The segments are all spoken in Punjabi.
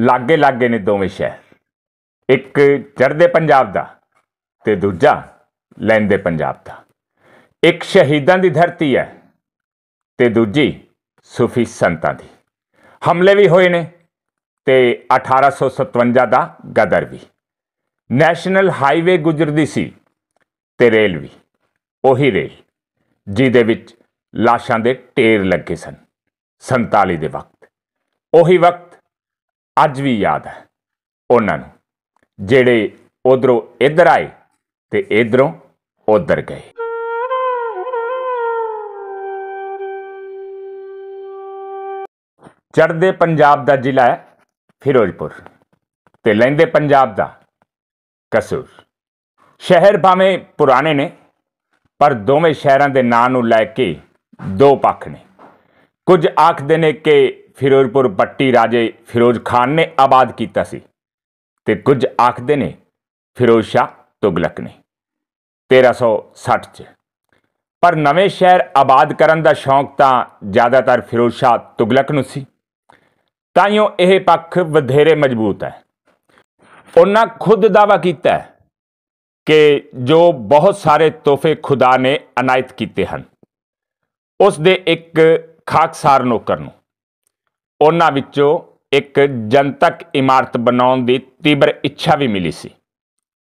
ਲਾਗੇ ਲਾਗੇ ਨੇ ਦੋਵੇਂ ਸ਼ਹਿਰ ਇੱਕ ਚੜ੍ਹਦੇ ਪੰਜਾਬ ਦਾ ਤੇ ਦੂਜਾ ਲੈਂਦੇ ਪੰਜਾਬ ਦਾ ਇੱਕ ਸ਼ਹੀਦਾਂ ਦੀ ਧਰਤੀ ਹੈ ਤੇ ਦੂਜੀ ਸੂਫੀ ਸੰਤਾਂ ਦੀ ਹਮਲੇ ਵੀ ਹੋਏ ਨੇ ਤੇ 1857 ਦਾ ਗਦਰ ਵੀ ਨੈਸ਼ਨਲ ਹਾਈਵੇ ਗੁਜਰਦੀ ਸੀ ਤੇ ਰੇਲ ਵੀ ਉਹੀ ਰੇਲ ਜਿਹਦੇ ਵਿੱਚ ਲਾਸ਼ਾਂ ਦੇ ਢੇਰ ਲੱਗੇ ਸਨ 47 ਦੇ ਵਕਤ ਉਹੀ ਵਕਤ ਅੱਜ ਵੀ ਯਾਦ ਹੈ ਉਹਨਾਂ ਨੂੰ ਜਿਹੜੇ ਉਧਰੋਂ ਇੱਧਰ ਆਏ ਤੇ ਇਧਰੋਂ ਉਧਰ ਗਏ ਚੜਦੇ ਪੰਜਾਬ ਦਾ ਜ਼ਿਲ੍ਹਾ ਹੈ ਫਿਰੋਜ਼ਪੁਰ ਤੇ ਲੈਂਦੇ ਪੰਜਾਬ ਦਾ ਕਸੂਰ ਸ਼ਹਿਰ ਭਾਵੇਂ ਪੁਰਾਣੇ ਨੇ ਪਰ ਦੋਵੇਂ ਸ਼ਹਿਰਾਂ ਦੇ ਨਾਂ ਨੂੰ ਲੈ ਕੇ ਦੋ ਪੱਖ ਨੇ ਕੁਝ ਆਖਦੇ ਨੇ ਕਿ ਫਿਰੋਜ਼ਪੁਰ ਪੱਟੀ ਰਾਜੇ ਫਿਰੋਜ਼ ਖਾਨ ਨੇ ਆਬਾਦ ਕੀਤਾ ਸੀ ਤੇ ਕੁਝ ਆਖਦੇ ਨੇ ਫਿਰੋਜ਼ ਸ਼ਾਹ ਤੁਗਲਕ ਨੇ 1360 ਚ ਪਰ ਨਵੇਂ ਸ਼ਹਿਰ ਆਬਾਦ ਕਰਨ ਦਾ ਸ਼ੌਂਕ ਤਾਂ ਜ਼ਿਆਦਾਤਰ ਫਿਰੋਜ਼ ਸ਼ਾਹ ਤੁਗਲਕ ਨੂੰ ਸੀ ਤਾਂਯੋ ਇਹ ਪੱਖ ਵਧੇਰੇ ਮਜ਼ਬੂਤ ਹੈ ਉਹਨਾਂ ਖੁਦ ਦਾਵਾ ਕੀਤਾ ਹੈ ਕਿ ਜੋ ਬਹੁਤ ਸਾਰੇ ਤੋਹਫੇ ਖੁਦਾ ਨੇ ਅਨਾਇਤ ਕੀਤੇ ਹਨ ਉਸ ਦੇ ਇੱਕ ਖਾਕਸਾਰ ਨੌਕਰ ਨੂੰ ਉਹਨਾਂ ਵਿੱਚੋਂ ਇੱਕ ਜਨਤਕ ਇਮਾਰਤ ਬਣਾਉਣ ਦੀ ਤੀਬਰ ਇੱਛਾ ਵੀ ਮਿਲੀ ਸੀ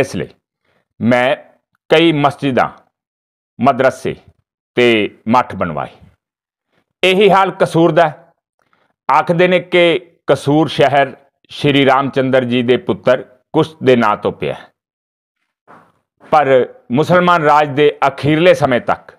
ਇਸ ਲਈ ਮੈਂ ਕਈ ਮਸਜਿਦਾਂ ਮਦਰਸੇ ਤੇ ਮੱਠ ਬਣਵਾਏ ਇਹੀ ਹਾਲ ਕਸੂਰ ਦਾ ਆਖਦੇ ਨੇ ਕਿ ਕਸੂਰ ਸ਼ਹਿਰ ਸ਼੍ਰੀ ਰਾਮਚੰਦਰ ਜੀ ਦੇ ਪੁੱਤਰ ਕੁਸ਼ ਦੇ ਨਾਂ ਤੋਂ ਪਿਆ ਪਰ ਮੁਸਲਮਾਨ ਰਾਜ ਦੇ ਅਖੀਰਲੇ ਸਮੇਂ ਤੱਕ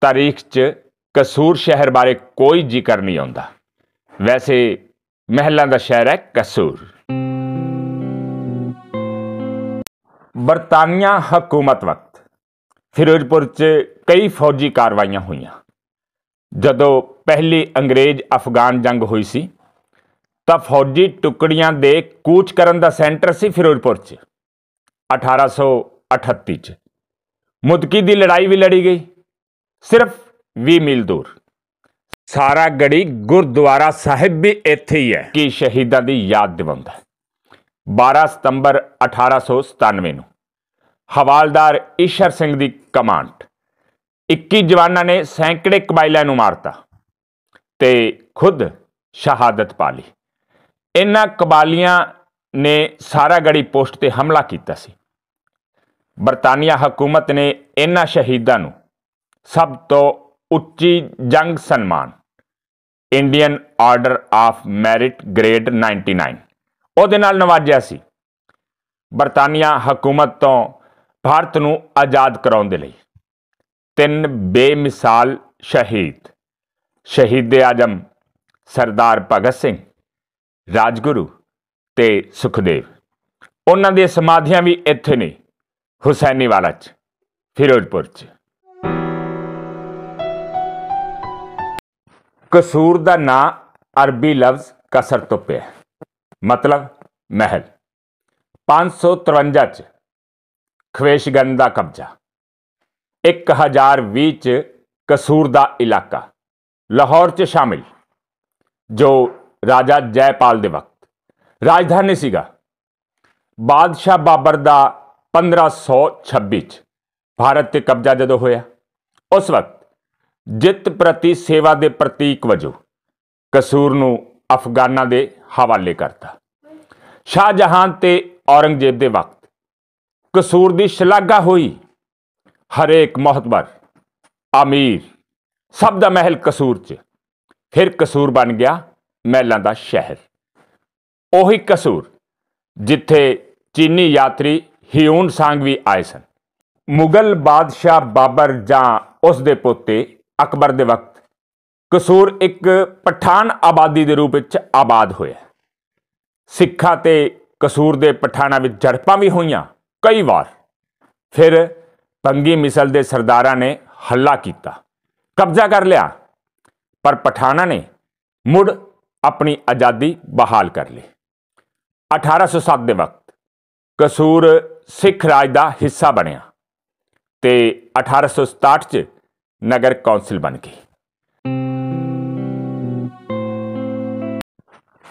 ਤਾਰੀਖ 'ਚ ਕਸੂਰ ਸ਼ਹਿਰ ਬਾਰੇ ਕੋਈ ਜ਼ਿਕਰ ਨਹੀਂ ਆਉਂਦਾ ਵੈਸੇ ਮਹਿਲਾਂ ਦਾ ਸ਼ਹਿਰ ਹੈ ਕਸੂਰ ਬਰਤਾਨੀਆ ਹਕੂਮਤ ਵਕਤ ਫਿਰੋਜ਼ਪੁਰ 'ਚ ਕਈ ਫੌਜੀ ਕਾਰਵਾਈਆਂ ਹੋਈਆਂ ਜਦੋਂ ਪਹਿਲੀ ਅੰਗਰੇਜ਼ ਅਫਗਾਨ ਜੰਗ ਹੋਈ ਸੀ ਤਾਂ ਫੌਜੀ ਟੁਕੜੀਆਂ ਦੇ ਕੂਚ ਕਰਨ ਦਾ ਸੈਂਟਰ ਸੀ ਫਿਰੋਜ਼ਪੁਰ 'ਚ 1838 'ਚ ਮੁਦਕੀ ਦੀ ਲੜਾਈ ਵੀ ਲੜੀ ਗਈ ਸਿਰਫ 20 ਮੀਲ ਦੂਰ ਸਾਰਾ ਗੜੀ ਗੁਰਦੁਆਰਾ ਸਾਹਿਬ ਵੀ ਇੱਥੇ ਹੀ ਹੈ ਕਿ ਸ਼ਹੀਦਾਂ ਦੀ ਯਾਦ ਦਿਵਾਉਂਦਾ 12 ਸਤੰਬਰ 1897 ਨੂੰ ਹਵਾਲਦਾਰ ਈਸ਼ਰ ਸਿੰਘ ਦੀ ਕਮਾਂਡ 21 ਜਵਾਨਾਂ ਨੇ ਸੈਂਕੜੇ ਕਬਾਇਲਾਂ ਨੂੰ ਮਾਰਤਾ ਤੇ ਖੁਦ ਸ਼ਹਾਦਤ ਪਾ ਲਈ ਇਹਨਾਂ ਕਬਾਲੀਆਂ ਨੇ ਸਾਰਾ ਗੜੀ ਪੋਸਟ ਤੇ ਹਮਲਾ ਕੀਤਾ ਸੀ ਬਰਤਾਨੀਆ ਹਕੂਮਤ ਨੇ ਇਹਨਾਂ ਸ਼ਹੀਦਾਂ ਨੂੰ ਸਭ ਤੋਂ ਉੱਚੀ ਜੰਗ ਸਨਮਾਨ Indian Order of Merit grade 99 ਉਹਦੇ ਨਾਲ ਨਵਾਜਿਆ ਸੀ ਬਰਤਾਨੀਆ ਹਕੂਮਤ ਤੋਂ ਭਾਰਤ ਨੂੰ ਆਜ਼ਾਦ ਕਰਾਉਣ ਦੇ ਲਈ ਤਿੰਨ ਬੇਮਿਸਾਲ ਸ਼ਹੀਦ ਏ ਆਜਮ ਸਰਦਾਰ ਭਗਤ ਸਿੰਘ ਰਾਜਗੁਰੂ ਤੇ ਸੁਖਦੇਵ ਉਹਨਾਂ ਦੀਆਂ ਸਮਾਧੀਆਂ ਵੀ ਇੱਥੇ ਨੇ ਹੁਸੈਨੀਵਾਲਾ 'ਚ ਫਿਰੋਜ਼ਪੁਰ 'ਚ ਕਸੂਰ ਦਾ ਨਾਂ ਅਰਬੀ ਲਫ਼ਜ਼ ਕਸਰ ਤੋਂ ਪਿਆ ਮਤਲਬ ਮਹਿਲ 553 ਚ ਖਵੇਸ਼ਗੰਦ ਦਾ ਕਬਜ਼ਾ 1020 ਚ ਕਸੂਰ ਦਾ ਇਲਾਕਾ ਲਾਹੌਰ ਚ ਸ਼ਾਮਿਲ ਜੋ ਰਾਜਾ ਜੈਪਾਲ ਦੇ ਵਕਤ ਰਾਜਧਾਨੀ ਸੀਗਾ ਬਾਦਸ਼ਾਹ ਬਾਬਰ ਦਾ 1526 ਚ ਭਾਰਤ ਤੇ ਕਬਜ਼ਾ ਜਦੋਂ ਹੋਇਆ ਉਸ ਵਕਤ ਜਿੱਤ ਪ੍ਰਤੀ ਸੇਵਾ ਦੇ ਪ੍ਰਤੀਕ ਵਜੋਂ ਕਸੂਰ ਨੂੰ ਅਫਗਾਨਾਂ ਦੇ ਹਵਾਲੇ ਕਰਤਾ ਸ਼ਾਹਜਹਾਨ ਤੇ ਔਰੰਗਜ਼ੇਬ ਦੇ ਵਕਤ ਕਸੂਰ ਦੀ ਸ਼ਲਾਘਾ ਹੋਈ ਹਰੇਕ ਮਹਤਬਰ ਅਮੀਰ ਸਭ ਦਾ ਮਹਿਲ ਕਸੂਰ 'ਚ ਫਿਰ ਕਸੂਰ ਬਣ ਗਿਆ ਮਹਿਲਾਂ ਦਾ ਸ਼ਹਿਰ ਉਹੀ ਕਸੂਰ ਜਿੱਥੇ ਚੀਨੀ ਯਾਤਰੀ ਹਿਉਨ ਸਾਂਗ ਵੀ ਆਏ ਸਨ ਮੁਗਲ ਬਾਦਸ਼ਾਹ ਬਾਬਰ ਜਾਂ ਉਸ ਦੇ ਪੋਤੇ ਅਕਬਰ ਦੇ ਵਕਤ ਕਸੂਰ ਇੱਕ ਪਠਾਨ ਆਬਾਦੀ ਦੇ ਰੂਪ ਵਿੱਚ ਆਬਾਦ ਹੋਇਆ ਸਿੱਖਾਂ ਤੇ ਕਸੂਰ ਦੇ ਪਠਾਨਾਂ ਵਿੱਚ ਝੜਪਾਂ ਵੀ ਹੋਈਆਂ ਕਈ ਵਾਰ ਫਿਰ ਪੰਗੀ ਮਿਸਲ ਦੇ ਸਰਦਾਰਾਂ ਨੇ ਹੱਲਾ ਕੀਤਾ ਕਬਜ਼ਾ ਕਰ ਲਿਆ ਪਰ ਪਠਾਨਾਂ ਨੇ ਮੁੜ ਆਪਣੀ ਆਜ਼ਾਦੀ ਬਹਾਲ ਕਰ ਲਈ 1807 ਦੇ ਵਕਤ ਕਸੂਰ ਸਿੱਖ ਰਾਜ ਦਾ ਹਿੱਸਾ ਬਣਿਆ ਤੇ 1867 ਚ ਨਗਰ ਕੌਂਸਲ ਬਣ ਗਈ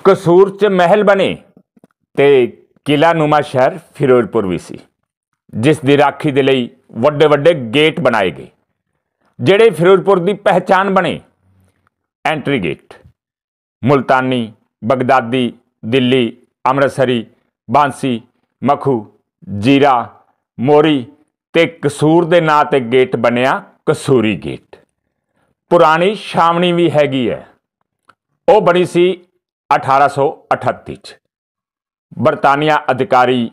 ਕਸੂਰ ਚ ਮਹਿਲ ਬਣੇ ਤੇ ਕਿਲਾ ਨੁਮਾ ਸ਼ਹਿਰ ਫਿਰੋਜ਼ਪੁਰ ਵੀ ਸੀ ਜਿਸ ਦੀ ਰਾਖੀ ਦੇ ਲਈ ਵੱਡੇ ਵੱਡੇ ਗੇਟ ਬਣਾਏ ਗਏ ਜਿਹੜੇ ਫਿਰੋਜ਼ਪੁਰ ਦੀ ਪਹਿਚਾਨ ਬਣੇ ਐਂਟਰੀ ਗੇਟ ਮੁਲਤਾਨੀ ਬਗਦਾਦੀ ਦਿੱਲੀ ਅੰਮ੍ਰਿਤਸਰੀ ਬਾਂਸੀ ਮਖੂ ਜੀਰਾ ਮੋਰੀ ਤੇ ਕਸੂਰ ਦੇ ਨਾਂ ਤੇ ਗੇਟ ਬਣਿਆ ਕਸੂਰੀ ਗੀਤ ਪੁਰਾਣੀ ਸ਼ਾਮਣੀ ਵੀ ਹੈਗੀ ਹੈ ਉਹ ਬਣੀ ਸੀ 1838 ਚ ਬਰਤਾਨੀਆ ਅਧਿਕਾਰੀ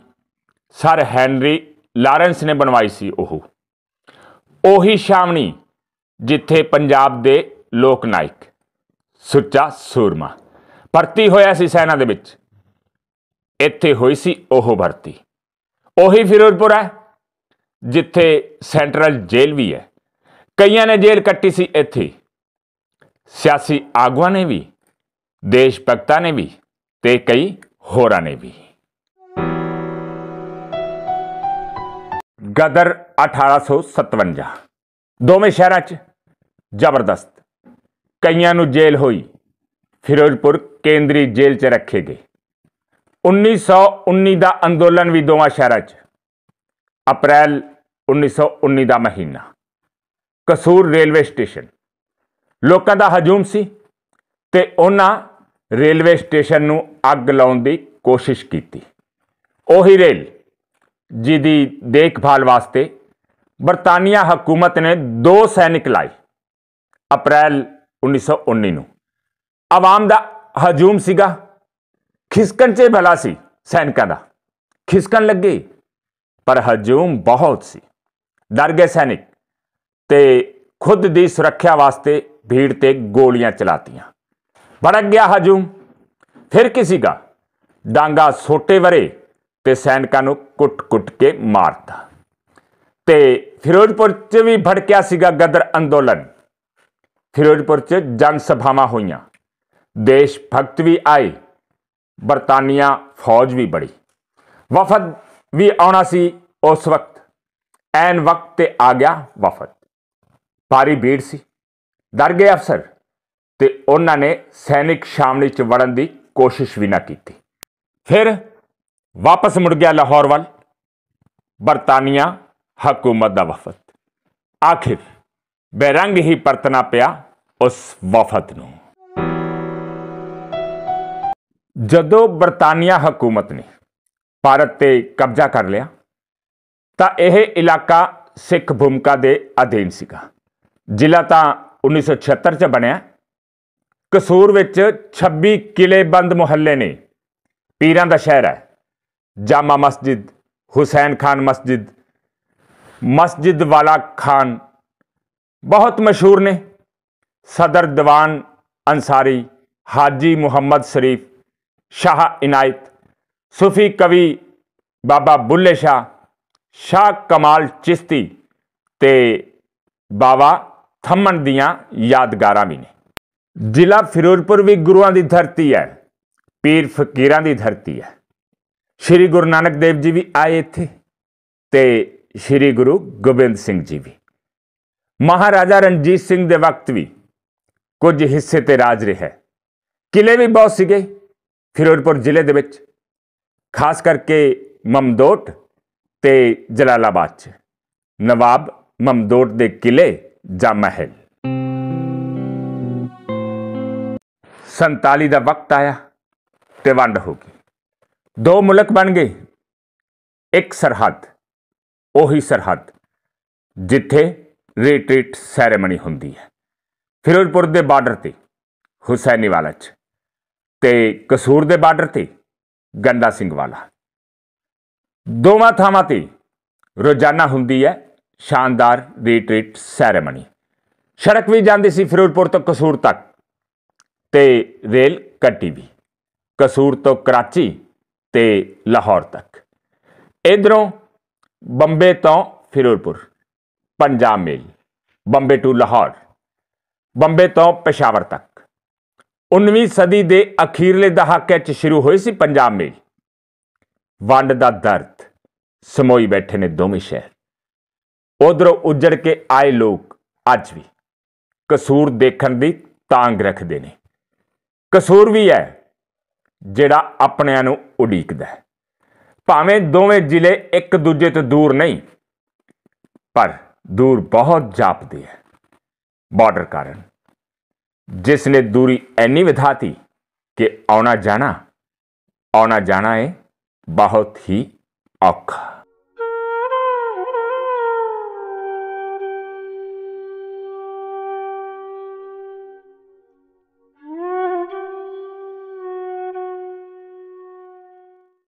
ਸਰ ਹੈਨਰੀ ਲਾਰੈਂਸ ਨੇ ਬਣਵਾਈ ਸੀ ਉਹ ਉਹੀ ਸ਼ਾਮਣੀ ਜਿੱਥੇ ਪੰਜਾਬ ਦੇ ਲੋਕ ਨਾਇਕ ਸੁੱਚਾ ਸੂਰਮਾ ਭਰਤੀ ਹੋਇਆ ਸੀ ਸੈਨਾ ਦੇ ਵਿੱਚ ਇੱਥੇ ਹੋਈ ਸੀ ਉਹ ਭਰਤੀ ਉਹੀ ਫਿਰੋਜ਼ਪੁਰ ਹੈ ਜਿੱਥੇ ਸੈਂਟਰਲ ਜੇਲ੍ਹ ਵੀ ਹੈ ਕਈਆਂ ਨੇ ਜੇਲ੍ਹ ਕੱਟੀ ਸੀ ਇੱਥੇ ਸਿਆਸੀ ਆਗੂਆਂ ਨੇ ਵੀ ਦੇਸ਼ ਭਗਤਾਂ ਨੇ ਵੀ ਤੇ ਕਈ ਹੋਰਾਂ ਨੇ ਵੀ ਗਦਰ 1857 ਦੋਵੇਂ ਸ਼ਹਿਰਾਂ 'ਚ ਜ਼ਬਰਦਸਤ ਕਈਆਂ ਨੂੰ ਜੇਲ੍ਹ ਹੋਈ ਫਿਰੋਜ਼ਪੁਰ ਕੇਂਦਰੀ ਜੇਲ੍ਹ 'ਚ ਰੱਖੇ ਗਏ 1919 ਦਾ ਅੰਦੋਲਨ ਵੀ ਦੋਵਾਂ ਸ਼ਹਿਰਾਂ 'ਚ ਅਪ੍ਰੈਲ 1919 ਦਾ ਮਹੀਨਾ ਕਸੂਰ ਰੇਲਵੇ ਸਟੇਸ਼ਨ ਲੋਕਾਂ ਦਾ ਹਜੂਮ ਸੀ ਤੇ ਉਹਨਾਂ ਰੇਲਵੇ ਸਟੇਸ਼ਨ ਨੂੰ ਅੱਗ ਲਾਉਣ ਦੀ ਕੋਸ਼ਿਸ਼ ਕੀਤੀ ਉਹੀ ਰੇਲ ਜਿਹਦੀ ਦੇਖਭਾਲ ਵਾਸਤੇ ਬਰਤਾਨੀਆ ਹਕੂਮਤ ਨੇ ਦੋ ਸੈਨਿਕ ਲਾਏ ਅਪ੍ਰੈਲ 1919 ਨੂੰ ਆਵਾਮ ਦਾ ਹਜੂਮ ਸੀਗਾ ਖਿਸਕਣ 'ਚ ਭਲਾ ਸੀ ਸੈਨਿਕਾਂ ਦਾ ਖਿਸਕਣ ਲੱਗੇ ਪਰ ਹਜੂਮ ਬਹੁਤ ਸੀ ਡਰ ਗਏ ਸੈਨਿਕ ਤੇ ਖੁਦ ਦੀ ਸੁਰੱਖਿਆ ਵਾਸਤੇ ਭੀੜ ਤੇ ਗੋਲੀਆਂ ਚਲਾਤੀਆਂ ਬੜ ਗਿਆ ਹਜੂ ਫਿਰ ਕਿਸੇ ਦਾ ਡਾਂਗਾ ਛੋਟੇ ਵਰੇ ਤੇ ਸੈਨਿਕਾਂ ਨੂੰ ਕੁੱਟ-ਕੁੱਟ ਕੇ ਮਾਰਦਾ ਤੇ ਫਿਰੋਜ਼ਪੁਰ 'ਚ ਵੀ ਭੜਕਿਆ ਸੀਗਾ ਗਦਰ ਅੰਦੋਲਨ ਫਿਰੋਜ਼ਪੁਰ 'ਚ ਜਨ ਸਭਾਵਾਂ ਹੋਈਆਂ ਦੇਸ਼ ਭਗਤ ਵੀ ਆਏ ਬਰਤਾਨੀਆ ਫੌਜ ਵੀ ਬੜੀ ਵਫਦ ਵੀ ਆਉਣਾ ਸੀ ਉਸ ਵਕਤ ਐਨ ਵਕਤ ਤੇ ਆ ਗਿਆ ਵਫਦ ਭਾਰੀ ਭੀੜ ਸੀ ਡਰ ਗਏ ਅਫਸਰ ਤੇ ਉਹਨਾਂ ਨੇ ਸੈਨਿਕ ਸ਼ਾਮਲੀ ਚ ਵੜਨ ਦੀ ਕੋਸ਼ਿਸ਼ ਵੀ ਨਾ ਕੀਤੀ ਫਿਰ ਵਾਪਸ ਮੁੜ ਗਿਆ ਲਾਹੌਰ ਵੱਲ ਬਰਤਾਨੀਆ ਹਕੂਮਤ ਦਾ ਵਫਦ ਆਖਿਰ ਬੇਰੰਗ ਹੀ ਪਰਤਣਾ ਪਿਆ ਉਸ ਵਫਦ ਨੂੰ ਜਦੋਂ ਬਰਤਾਨੀਆ ਹਕੂਮਤ ਨੇ ਭਾਰਤ ਤੇ ਕਬਜ਼ਾ ਕਰ ਲਿਆ ਤਾਂ ਇਹ ਇਲਾਕਾ ਸਿੱਖ ਭੂਮਿਕਾ ਦੇ ਅਧੀਨ ਸੀਗਾ ਜ਼ਿਲ੍ਹਾ ਤਾਂ 1976 ਚ ਬਣਿਆ ਕਸੂਰ ਵਿੱਚ 26 ਕਿਲੇਬੰਦ ਮੁਹੱਲੇ ਨੇ ਪੀਰਾਂ ਦਾ ਸ਼ਹਿਰ ਹੈ ਜਾਮਾ ਮਸਜਿਦ ਹੁਸੈਨ ਖਾਨ ਮਸਜਿਦ ਮਸਜਿਦ ਵਾਲਾ ਖਾਨ ਬਹੁਤ ਮਸ਼ਹੂਰ ਨੇ ਸਦਰ ਦੀਵਾਨ ਅਨਸਾਰੀ ਹਾਜੀ ਮੁਹੰਮਦ ਸ਼ਰੀਫ ਸ਼ਾਹ ਇਨਾਇਤ ਸੂਫੀ ਕਵੀ ਬਾਬਾ ਬੁੱਲੇ ਸ਼ਾਹ ਸ਼ਾਹ ਕਮਾਲ ਚਿਸ਼ਤੀ ਤੇ ਬਾਬਾ ਥੰਮਣ ਦੀਆਂ ਯਾਦਗਾਰਾਂ ਵੀ ਨੇ ਜ਼ਿਲ੍ਹਾ ਫਿਰੋਜ਼ਪੁਰ ਵੀ ਗੁਰੂਆਂ ਦੀ ਧਰਤੀ ਹੈ ਪੀਰ ਫਕੀਰਾਂ ਦੀ ਧਰਤੀ ਹੈ ਸ਼੍ਰੀ ਗੁਰੂ ਨਾਨਕ ਦੇਵ ਜੀ ਵੀ ਆਏ ਇੱਥੇ ਤੇ ਸ਼੍ਰੀ ਗੁਰੂ ਗੋਬਿੰਦ ਸਿੰਘ ਜੀ ਵੀ ਮਹਾਰਾਜਾ ਰਣਜੀਤ ਸਿੰਘ ਦੇ ਵਕਤ ਵੀ ਕੁਝ ਹਿੱਸੇ ਤੇ ਰਾਜ ਰਿਹਾ ਕਿਲੇ ਵੀ ਬਹੁਤ ਸੀਗੇ ਫਿਰੋਜ਼ਪੁਰ ਜ਼ਿਲ੍ਹੇ ਦੇ ਵਿੱਚ ਖਾਸ ਕਰਕੇ ਮਮਦੋਟ ਤੇ ਜਲਾਲਾਬਾਦ ਚ ਨਵਾਬ ਮਮਦੋਟ ਦੇ ਕਿਲੇ ਜਾਮਾ ਹੈ 47 ਦਾ ਵਕਤ ਆਇਆ ਤੇ ਵੰਡ ਹੋ ਗਈ ਦੋ ਮੁਲਕ ਬਣ ਗਏ ਇੱਕ ਸਰਹੱਦ ਉਹੀ ਸਰਹੱਦ ਜਿੱਥੇ ਰੀਟ੍ਰੀਟ ਸੈਰੇਮਨੀ ਹੁੰਦੀ ਹੈ ਫਿਰੋਜ਼ਪੁਰ ਦੇ ਬਾਰਡਰ ਤੇ ਹੁਸੈਨੀ ਵਾਲਾ ਚ ਤੇ ਕਸੂਰ ਦੇ ਬਾਰਡਰ ਤੇ ਗੰਦਾ ਸਿੰਘ ਵਾਲਾ ਦੋਵਾਂ ਥਾਵਾਂ ਤੇ ਰੋਜ਼ਾਨਾ ਹੁੰਦੀ ਹੈ ਸ਼ਾਨਦਾਰ ਰੀਟ੍ਰੀਟ ਸੈਰੇਮਨੀ ਸੜਕ ਵੀ ਜਾਂਦੀ ਸੀ ਫਿਰੋਜ਼ਪੁਰ ਤੋਂ ਕਸੂਰ ਤੱਕ ਤੇ ਰੇਲ ਕੱਟੀ ਵੀ ਕਸੂਰ ਤੋਂ ਕਰਾਚੀ ਤੇ ਲਾਹੌਰ ਤੱਕ ਇਧਰੋਂ ਬੰਬੇ ਤੋਂ ਫਿਰੋਜ਼ਪੁਰ ਪੰਜਾਬ ਮੇਲ ਬੰਬੇ ਟੂ ਲਾਹੌਰ ਬੰਬੇ ਤੋਂ ਪਸ਼ਾਵਰ ਤੱਕ 19ਵੀਂ ਸਦੀ ਦੇ ਅਖੀਰਲੇ ਦਹਾਕੇ 'ਚ ਸ਼ੁਰੂ ਹੋਈ ਸੀ ਪੰਜਾਬ ਮੇਲ ਵੰਡ ਦਾ ਦਰਦ ਸਮੋਈ ਬੈਠੇ ਨੇ ਦੋਵੇਂ ਸ਼ਹਿਰ ਉਧਰੋਂ ਉੱਜੜ ਕੇ ਆਏ ਲੋਕ ਅੱਜ ਵੀ ਕਸੂਰ ਦੇਖਣ ਦੀ ਤਾਂਗ ਰੱਖਦੇ ਨੇ ਕਸੂਰ ਵੀ ਹੈ ਜਿਹੜਾ ਆਪਣਿਆਂ ਨੂੰ ਉਡੀਕਦਾ ਹੈ ਭਾਵੇਂ ਦੋਵੇਂ ਜ਼ਿਲ੍ਹੇ ਇੱਕ ਦੂਜੇ ਤੋਂ ਦੂਰ ਨਹੀਂ ਪਰ ਦੂਰ ਬਹੁਤ ਜਾਪਦੇ ਹੈ ਬਾਰਡਰ ਕਾਰਨ ਜਿਸ ਨੇ ਦੂਰੀ ਐਨੀ ਵਿਧਾਤੀ ਕਿ ਆਉਣਾ ਜਾਣਾ ਆਉਣਾ ਜਾਣਾ ਹੈ ਬਹੁਤ ਹੀ ਔਖਾ